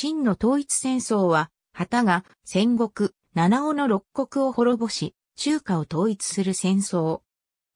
真の統一戦争は、旗が戦国、七尾の六国を滅ぼし、中華を統一する戦争。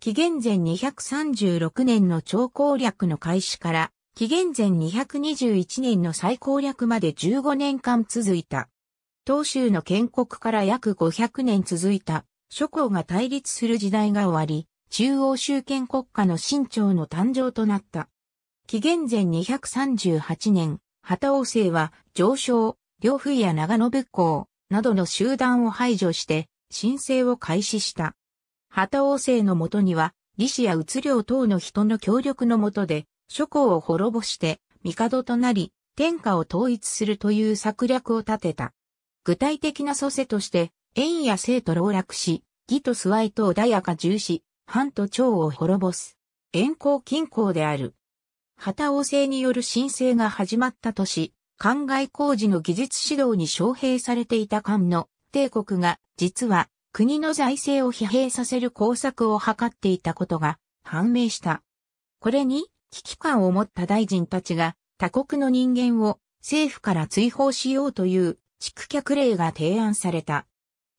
紀元前236年の超攻略の開始から、紀元前221年の再攻略まで15年間続いた。東州の建国から約500年続いた、諸侯が対立する時代が終わり、中央集権国家の新朝の誕生となった。紀元前238年、旗王政は上昇、両府や長野仏などの集団を排除して申請を開始した。旗王政のもとには、李氏や鬱領等の人の協力のもとで、諸侯を滅ぼして、帝となり、天下を統一するという策略を立てた。具体的な祖世として、縁や生と老落し、義と諏訪と穏やか重視、藩と長を滅ぼす。遠行近郊である。旗王制による申請が始まった年、灌漑工事の技術指導に招聘されていた漢の帝国が、実は国の財政を疲弊させる工作を図っていたことが判明した。これに危機感を持った大臣たちが他国の人間を政府から追放しようという蓄脚令が提案された。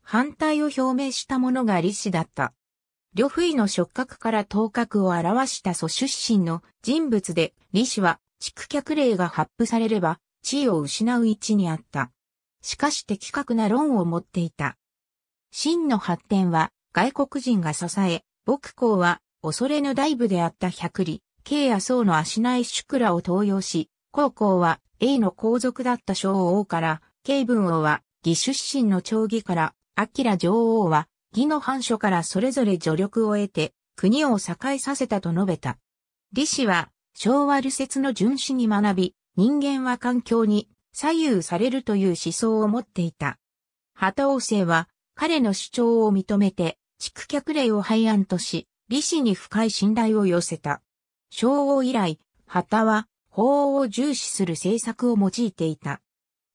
反対を表明した者が李氏だった。呂不意の触覚から頭角を表した祖出身の人物で、李氏は、畜脚令が発布されれば、地位を失う位置にあった。しかし的確な論を持っていた。真の発展は、外国人が支え、牧公は、恐れぬ大部であった百里、慶や宋の足内宿らを登用し、高校は、A の皇族だった小王から、慶文王は、義出身の長義から、明女王は、魏の藩書からそれぞれ助力を得て、国を栄えさせたと述べた。李氏は、昭和流説の巡視に学び、人間は環境に左右されるという思想を持っていた。旗王政は、彼の主張を認めて、蓄脚令を廃案とし、李氏に深い信頼を寄せた。昭王以来、旗は法を重視する政策を用いていた。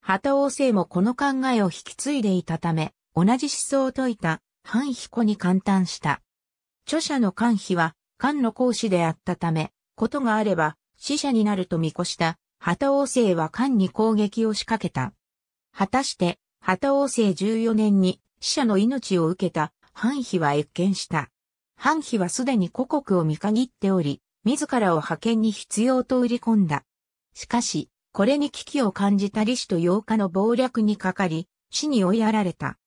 旗王政もこの考えを引き継いでいたため、同じ思想を説いた範彦に簡単した。著者の漢碑は、漢の講師であったため、ことがあれば、死者になると見越した、旗王政は漢に攻撃を仕掛けた。果たして、旗王政14年に死者の命を受けた、範妃は越見した。範妃はすでに故国を見限っており、自らを派遣に必要と売り込んだ。しかし、これに危機を感じた李氏と8日の謀略にかかり、死に追いやられた。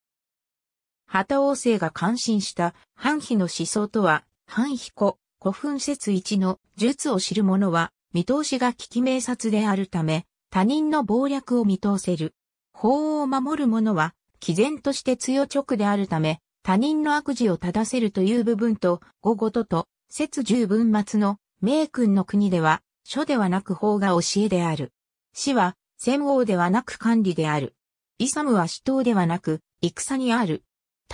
畑王政が感心した藩妃の思想とは、半彦、古墳説一の術を知る者は、見通しが危機明察であるため、他人の謀略を見通せる。法を守る者は、毅然として強直であるため、他人の悪事を正せるという部分と、語ごとと、説十分末の、名君の国では、書ではなく法が教えである。死は、戦王ではなく管理である。イサムは死闘ではなく、戦にある。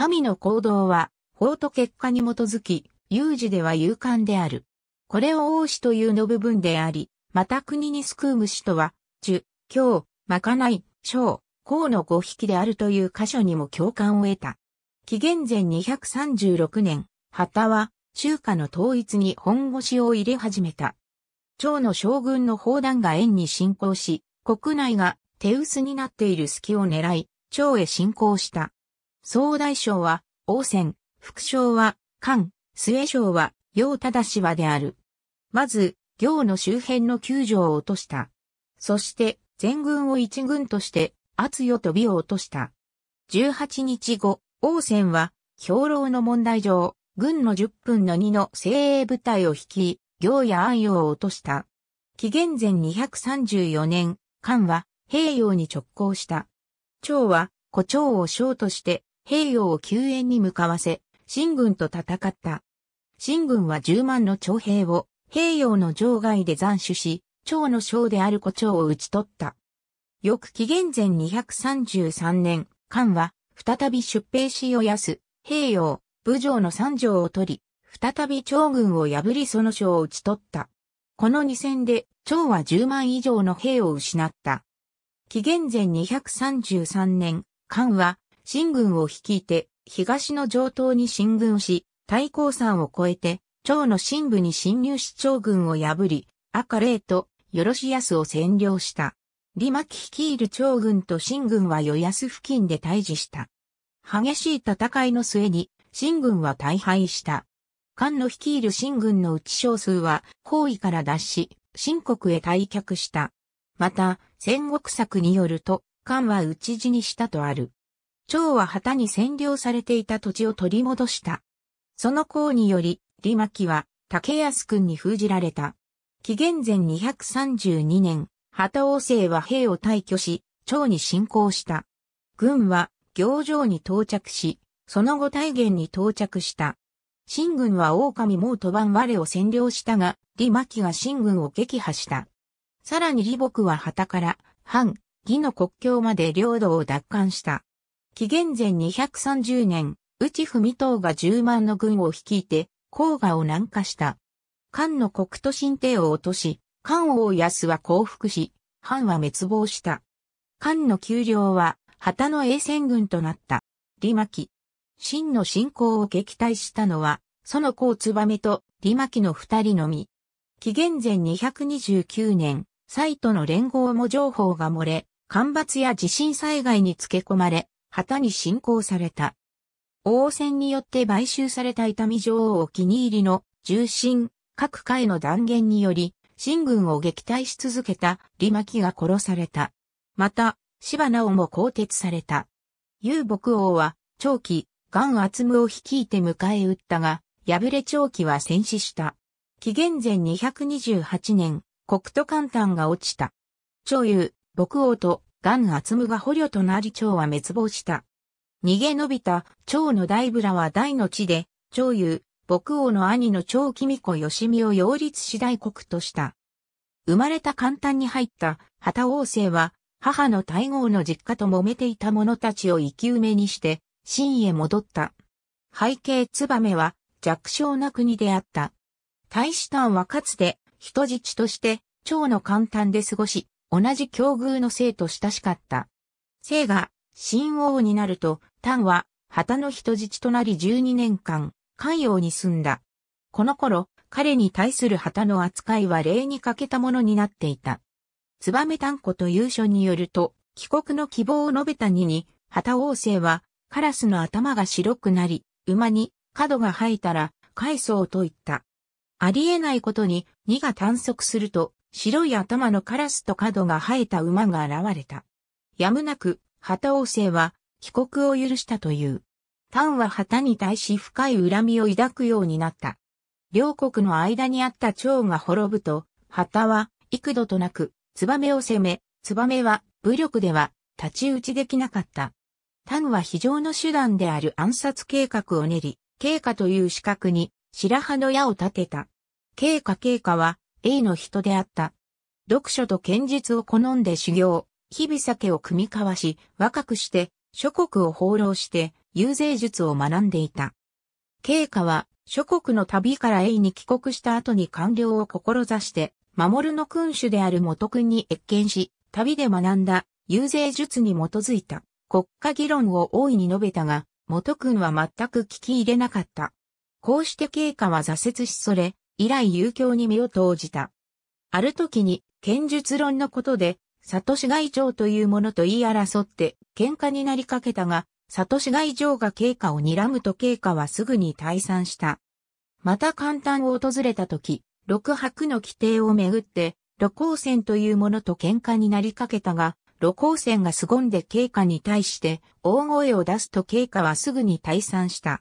民の行動は、法と結果に基づき、有事では勇敢である。これを王子というの部分であり、また国に救う虫とは、樹、京、まかない、小、公の五匹であるという箇所にも共感を得た。紀元前236年、旗は、中華の統一に本腰を入れ始めた。趙の将軍の砲弾が縁に進行し、国内が手薄になっている隙を狙い、趙へ進行した。総大将は、王戦、副将は、菅、末将は、楊忠氏はである。まず、行の周辺の九条を落とした。そして、全軍を一軍として、圧よと美を落とした。18日後、王戦は、兵糧の問題上、軍の10分の2の精鋭部隊を率い、行や安陽を落とした。紀元前234年、菅は、平陽に直行した。長は、胡蝶を将として、兵洋を救援に向かわせ、新軍と戦った。新軍は10万の徴兵を、兵洋の城外で斬首し、長の将である胡蝶を討ち取った。翌紀元前233年、漢は、再び出兵しやす、兵洋、武将の三条を取り、再び長軍を破りその将を討ち取った。この二戦で、長は10万以上の兵を失った。紀元前233年、漢は、新軍を率いて、東の上等に進軍し、対抗山を越えて、趙の新部に侵入し趙軍を破り、赤霊と、よろしやすを占領した。李巻率いる趙軍と新軍は与安付近で対峙した。激しい戦いの末に、新軍は大敗した。菅の率いる新軍のうち少数は、包囲から脱し、新国へ退却した。また、戦国策によると、菅は討ち死にしたとある。趙は旗に占領されていた土地を取り戻した。その功により、李牧は竹安君に封じられた。紀元前232年、旗王政は兵を退去し、趙に侵攻した。軍は行場に到着し、その後大元に到着した。秦軍は狼もうとばん我を占領したが、李牧が秦軍を撃破した。さらに李牧は旗から、反、義の国境まで領土を奪還した。紀元前230年、内文藤が10万の軍を率いて、黄河を南下した。漢の国都新帝を落とし、漢王安は降伏し、藩は滅亡した。漢の丘陵は、旗の衛戦軍となった。李牧。秦の侵攻を撃退したのは、その子燕と李牧の二人のみ。紀元前229年、サイトの連合も情報が漏れ、干ばつや地震災害につけ込まれ、旗に侵攻された。王戦によって買収された痛み女王お気に入りの重臣、各界の断言により、新軍を撃退し続けた李牧が殺された。また、芝直も更迭された。遊牧王は、長期、ン厚夢を率いて迎え撃ったが、敗れ長期は戦死した。紀元前228年、国都寒単が落ちた。長遊、牧王と癌厚むが捕虜となり蝶は滅亡した。逃げ延びた蝶の大ブラは大の地で、蝶友、牧王の兄の蝶君子シ美を擁立し大国とした。生まれた簡単に入った旗王政は、母の大号の実家と揉めていた者たちを生き埋めにして、真へ戻った。背景ツバメは弱小な国であった。大使館はかつて人質として、蝶の簡単で過ごし、同じ境遇の姓と親しかった。姓が、新王になると、丹は、旗の人質となり12年間、関陽に住んだ。この頃、彼に対する旗の扱いは礼に欠けたものになっていた。め丹子という書によると、帰国の希望を述べた二に、旗王星は、カラスの頭が白くなり、馬に角が生えたら、そうと言った。ありえないことに、2が探索すると、白い頭のカラスと角が生えた馬が現れた。やむなく、旗王政は帰国を許したという。タンは旗に対し深い恨みを抱くようになった。両国の間にあった蝶が滅ぶと、旗は幾度となく、ツバメを攻め、ツバメは武力では立ち打ちできなかった。タンは非常の手段である暗殺計画を練り、経過という資格に白羽の矢を立てた。経過経過は A の人であった。読書と剣術を好んで修行、日々酒を組み交わし、若くして、諸国を放浪して、遊説術を学んでいた。経過は、諸国の旅から英に帰国した後に官僚を志して、守の君主である元君に謁見し、旅で学んだ遊説術に基づいた国家議論を大いに述べたが、元君は全く聞き入れなかった。こうして経過は挫折しそれ、以来遊興に身を投じた。ある時に、剣術論のことで、里市外城というものと言い争って、喧嘩になりかけたが、里市外城が経過を睨むと経過はすぐに退散した。また簡単を訪れた時、六白の規定をめぐって、露光線というものと喧嘩になりかけたが、露光線が凄んで経過に対して大声を出すと経過はすぐに退散した。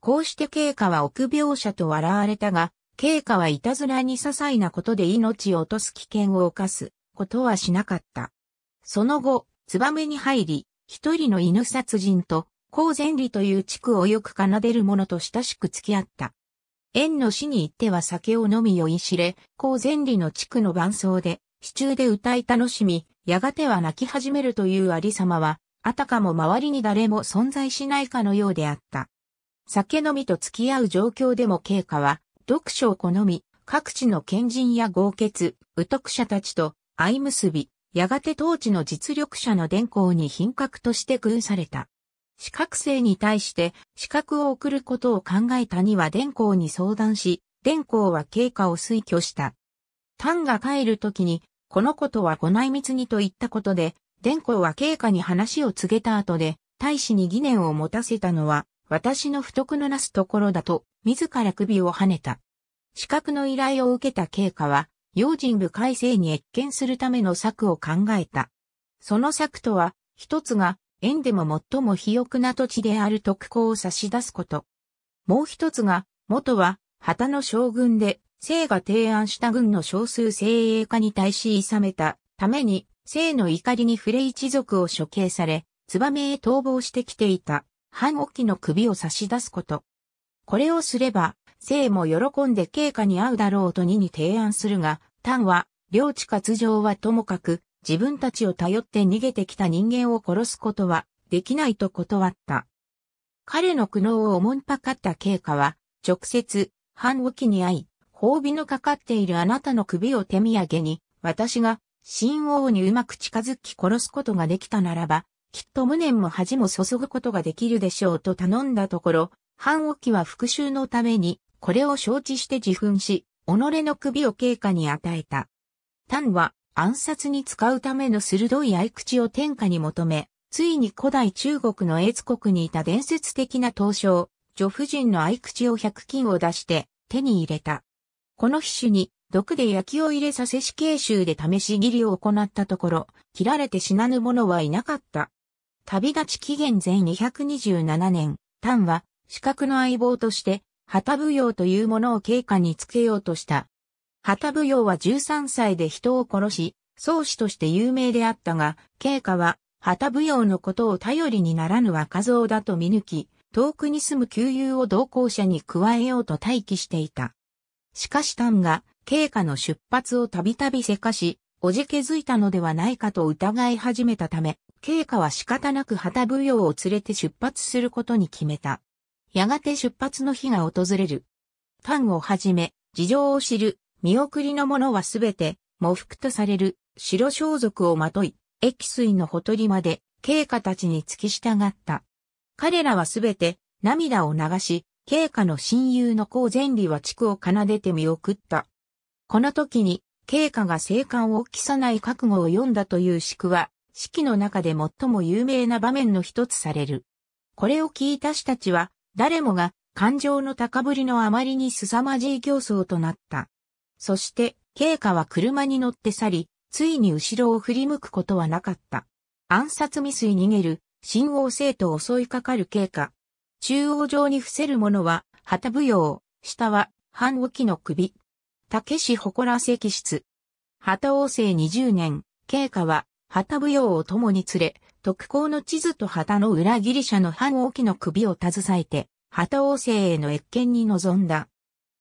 こうして経過は臆病者と笑われたが、慶華はいたずらに些細なことで命を落とす危険を犯すことはしなかった。その後、ツバメに入り、一人の犬殺人と、高前里という地区をよく奏でる者と親しく付き合った。縁の死に行っては酒を飲み酔いしれ、高前里の地区の伴奏で、市中で歌い楽しみ、やがては泣き始めるというありさまは、あたかも周りに誰も存在しないかのようであった。酒飲みと付き合う状況でも経過は、読書を好み、各地の賢人や豪傑、宇徳者たちと相結び、やがて当地の実力者の伝行に品格として偶された。資格生に対して資格を送ることを考えたには伝行に相談し、伝行は経過を推挙した。丹が帰るときに、このことはご内密にと言ったことで、伝行は経過に話を告げた後で、大使に疑念を持たせたのは、私の不徳のなすところだと自ら首をはねた。資格の依頼を受けた経過は、用心部改正に越見するための策を考えた。その策とは、一つが、縁でも最も肥沃な土地である特攻を差し出すこと。もう一つが、元は、旗の将軍で、生が提案した軍の少数精鋭化に対し諌めたために、生の怒りに触れ一族を処刑され、燕へ逃亡してきていた、半沖の首を差し出すこと。これをすれば、生も喜んで経過に合うだろうと2に提案するが、単は、領地割譲はともかく、自分たちを頼って逃げてきた人間を殺すことは、できないと断った。彼の苦悩をおもんぱかった経過は、直接、反沖に会い、褒美のかかっているあなたの首を手土産に、私が、新王にうまく近づき殺すことができたならば、きっと無念も恥も注ぐことができるでしょうと頼んだところ、藩沖は復讐のために、これを承知して自噴し、己の首を経過に与えた。丹は暗殺に使うための鋭い合口を天下に求め、ついに古代中国の越国にいた伝説的な刀匠、女夫人の合口を百金を出して手に入れた。この皮種に毒で焼きを入れさせ死刑囚で試し切りを行ったところ、切られて死なぬ者はいなかった。旅立ち期限前227年、丹は資格の相棒として、旗舞踊というものを経過につけようとした。旗舞踊は13歳で人を殺し、宗師として有名であったが、経過は、旗舞踊のことを頼りにならぬ若造だと見抜き、遠くに住む旧友を同行者に加えようと待機していた。しかし丹が、経過の出発をたびたびせかし、おじけづいたのではないかと疑い始めたため、経過は仕方なく旗舞踊を連れて出発することに決めた。やがて出発の日が訪れる。ンをはじめ、事情を知る、見送りの者はすべて、喪服とされる、白装束をまとい、液水のほとりまで、経過たちに付き従った。彼らはすべて、涙を流し、経過の親友の高善利は地区を奏でて見送った。この時に、経過が生還を起さない覚悟を読んだという宿は、は、式の中で最も有名な場面の一つされる。これを聞いた人たちは、誰もが感情の高ぶりのあまりに凄まじい競争となった。そして、慶華は車に乗って去り、ついに後ろを振り向くことはなかった。暗殺未遂逃げる、新王生と襲いかかる慶華。中央上に伏せる者は、旗舞踊、下は、半沖の首。竹市祠石室。旗王政20年、慶華は、旗舞踊を共に連れ、特攻の地図と旗の裏ギリシャの反王記の首を携えて、旗王政への越見に臨んだ。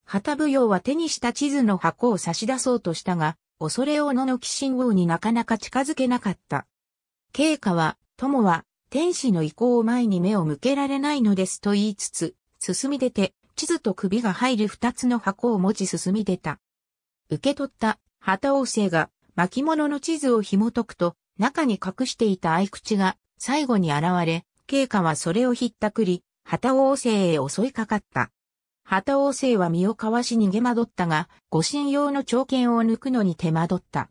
旗舞踊は手にした地図の箱を差し出そうとしたが、恐れをののき信王になかなか近づけなかった。経過は、友は、天使の意向を前に目を向けられないのですと言いつつ、進み出て、地図と首が入る二つの箱を持ち進み出た。受け取った、旗王政が、巻物の地図を紐解くと、中に隠していた合口が最後に現れ、慶華はそれをひったくり、旗王政へ襲いかかった。旗王政は身をかわし逃げ惑ったが、護身用の長剣を抜くのに手間取った。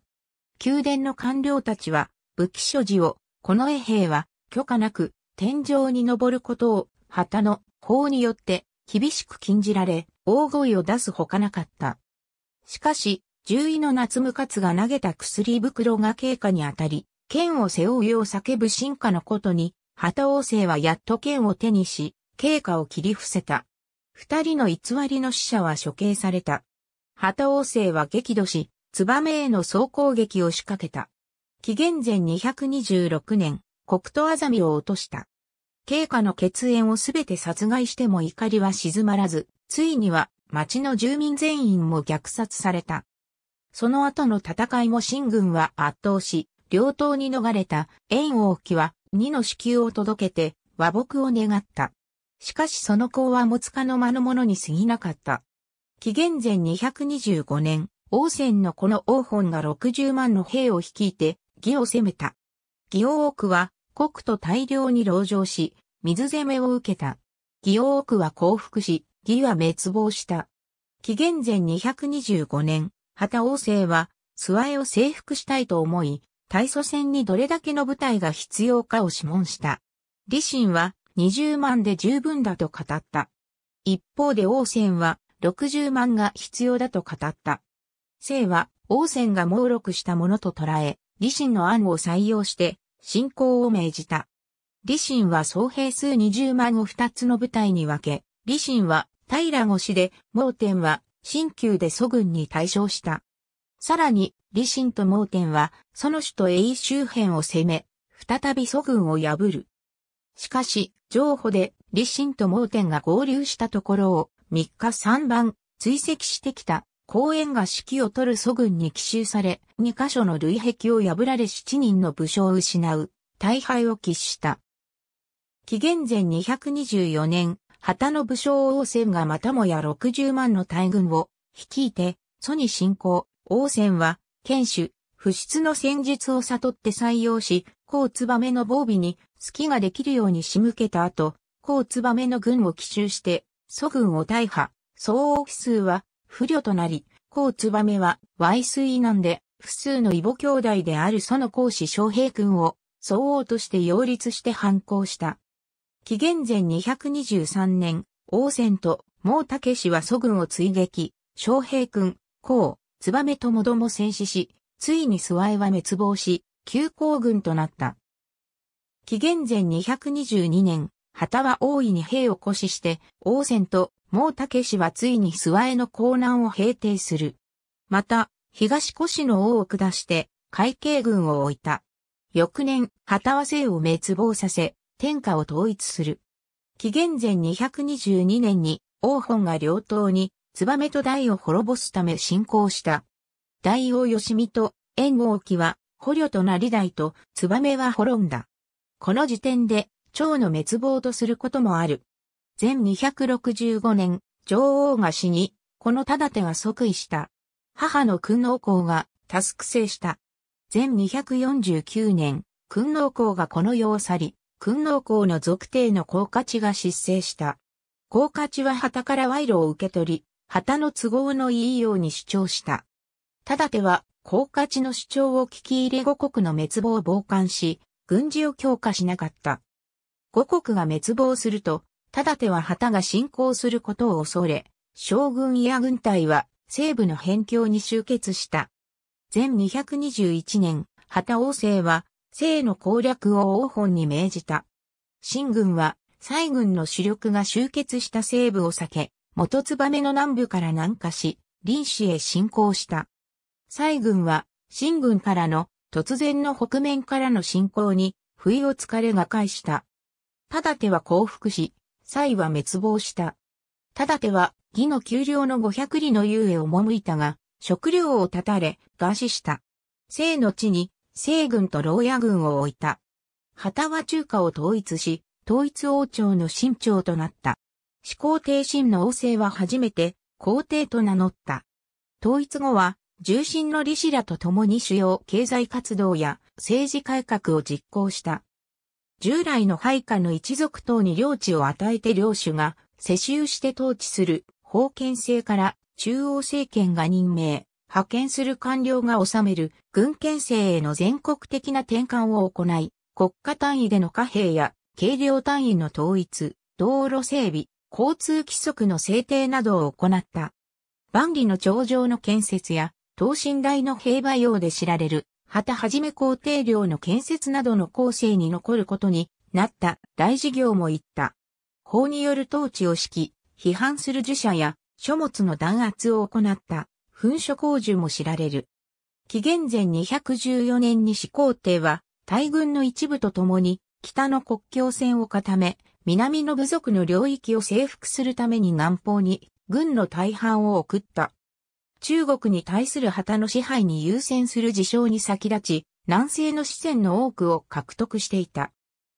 宮殿の官僚たちは、武器所持を、この衛兵は、許可なく、天井に登ることを、旗の法によって、厳しく禁じられ、大声を出すほかなかった。しかし、獣医の夏無活が投げた薬袋が経過に当たり、剣を背負うよう叫ぶ進化のことに、旗王政はやっと剣を手にし、経過を切り伏せた。二人の偽りの死者は処刑された。旗王政は激怒し、燕への総攻撃を仕掛けた。紀元前226年、国土あざみを落とした。経過の血縁をすべて殺害しても怒りは静まらず、ついには町の住民全員も虐殺された。その後の戦いも新軍は圧倒し、両党に逃れた燕王騎は2の支給を届けて和睦を願った。しかしその功はもつかの間のものに過ぎなかった。紀元前225年、王戦のこの王本が60万の兵を率いて、義を攻めた。義王奥は、国と大量に籠城し、水攻めを受けた。義王奥は降伏し、義は滅亡した。紀元前225年、旗王政は、諏訪へを征服したいと思い、大祖戦にどれだけの部隊が必要かを諮問した。李信は20万で十分だと語った。一方で王戦は60万が必要だと語った。生は王戦が猛録したものと捉え、李信の案を採用して進行を命じた。李信は総兵数20万を2つの部隊に分け、李信は平越で、盲点は新旧で祖軍に対象した。さらに、李信と盲点は、その首都栄周辺を攻め、再び祖軍を破る。しかし、情報で李信と盲点が合流したところを、3日3番、追跡してきた、公園が指揮を取る祖軍に奇襲され、2カ所の類壁を破られ7人の武将を失う、大敗を喫した。紀元前224年、旗の武将王戦がまたもや60万の大軍を率いて、祖に侵攻、王戦は、剣手、不出の戦術を悟って採用し、甲燕の防備に隙ができるように仕向けた後、甲燕の軍を奇襲して、祖軍を大破、総王奇数は不慮となり、甲燕は歪水難で、複数の異母兄弟であるその孔子昌平君を、総王として擁立して反抗した。紀元前223年、王戦と毛武氏は祖軍を追撃、昌平君、孔、メともども戦死し、ついにスワイは滅亡し、旧行軍となった。紀元前222年、旗は大いに兵を越しして、王戦と毛武氏はついにスワイの江南を平定する。また、東越の王を下して、海警軍を置いた。翌年、旗は姓を滅亡させ、天下を統一する。紀元前222年に、王本が両党にメと大を滅ぼすため進行した。大王し見と縁王騎は捕虜となり大とメは滅んだ。この時点で、蝶の滅亡とすることもある。全265年、女王が死に、このただ手が即位した。母の君王公がタスク制した。全249年、君王公がこの世を去り、君王公の属帝の高価値が失勢した。高価値は旗から賄賂を受け取り、旗の都合のいいように主張した。ただては、高価値の主張を聞き入れ五国の滅亡を傍観し、軍事を強化しなかった。五国が滅亡すると、ただては旗が侵攻することを恐れ、将軍や軍隊は西部の辺境に集結した。前221年、旗王政は、西の攻略を王本に命じた。新軍は、西軍の主力が集結した西部を避け、元燕の南部から南下し、林市へ侵攻した。西軍は、新軍からの突然の北面からの侵攻に、不意をつかれが返した。ただ手は降伏し、西は滅亡した。ただ手は、義の丘陵の五百里の遊へ赴いたが、食料を断たれ、餓死した。生の地に、西軍と牢屋軍を置いた。旗は中華を統一し、統一王朝の新朝となった。始皇帝神の王政は初めて皇帝と名乗った。統一後は、重臣の利子らと共に主要経済活動や政治改革を実行した。従来の配下の一族等に領地を与えて領主が世襲して統治する封建制から中央政権が任命、派遣する官僚が治める軍権制への全国的な転換を行い、国家単位での貨幣や軽量単位の統一、道路整備、交通規則の制定などを行った。万里の長城の建設や、等身大の兵馬用で知られる、旗はじめ皇帝領の建設などの後世に残ることになった大事業も言った。法による統治を敷き、批判する儒者や書物の弾圧を行った噴書工事も知られる。紀元前214年に始皇帝は大軍の一部と共に北の国境線を固め、南の部族の領域を征服するために南方に軍の大半を送った。中国に対する旗の支配に優先する事象に先立ち、南西の四川の多くを獲得していた。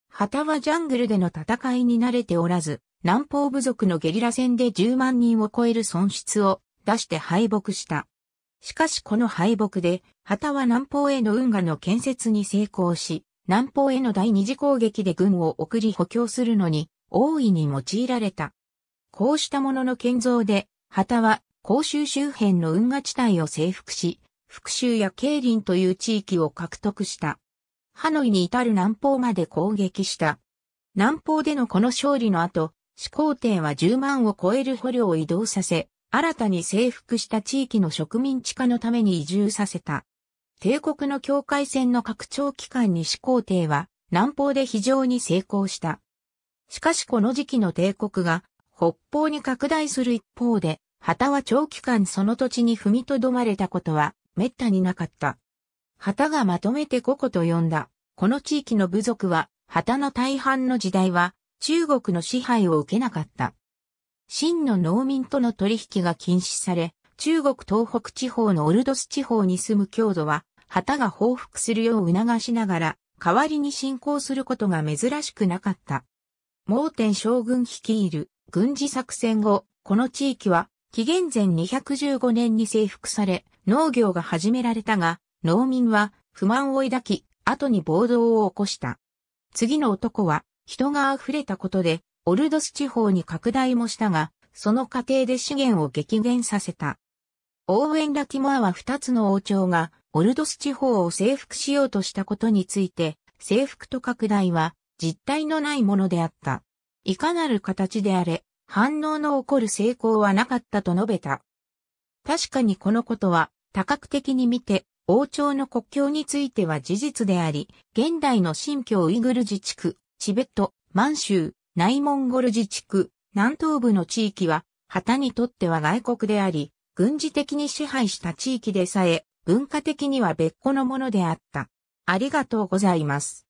旗はジャングルでの戦いに慣れておらず、南方部族のゲリラ戦で10万人を超える損失を出して敗北した。しかしこの敗北で、旗は南方への運河の建設に成功し、南方への第二次攻撃で軍を送り補強するのに、大いに用いられた。こうしたものの建造で、旗は、甲州周辺の運河地帯を征服し、福州や慶林という地域を獲得した。ハノイに至る南方まで攻撃した。南方でのこの勝利の後、始皇帝は10万を超える捕虜を移動させ、新たに征服した地域の植民地化のために移住させた。帝国の境界線の拡張期間に始皇帝は南方で非常に成功した。しかしこの時期の帝国が北方に拡大する一方で、旗は長期間その土地に踏みとどまれたことは滅多になかった。旗がまとめて五個と呼んだ。この地域の部族は、旗の大半の時代は中国の支配を受けなかった。真の農民との取引が禁止され、中国東北地方のオルドス地方に住む郷土は旗が報復するよう促しながら、代わりに進行することが珍しくなかった。盲点将軍率いる軍事作戦後、この地域は紀元前215年に征服され、農業が始められたが、農民は不満を抱き、後に暴動を起こした。次の男は人が溢れたことで、オルドス地方に拡大もしたが、その過程で資源を激減させた。応援ラティモアは二つの王朝がオルドス地方を征服しようとしたことについて、征服と拡大は実体のないものであった。いかなる形であれ、反応の起こる成功はなかったと述べた。確かにこのことは多角的に見て王朝の国境については事実であり、現代の新疆ウイグル自治区、チベット、満州、内モンゴル自治区、南東部の地域は、旗にとっては外国であり、軍事的に支配した地域でさえ、文化的には別個のものであった。ありがとうございます。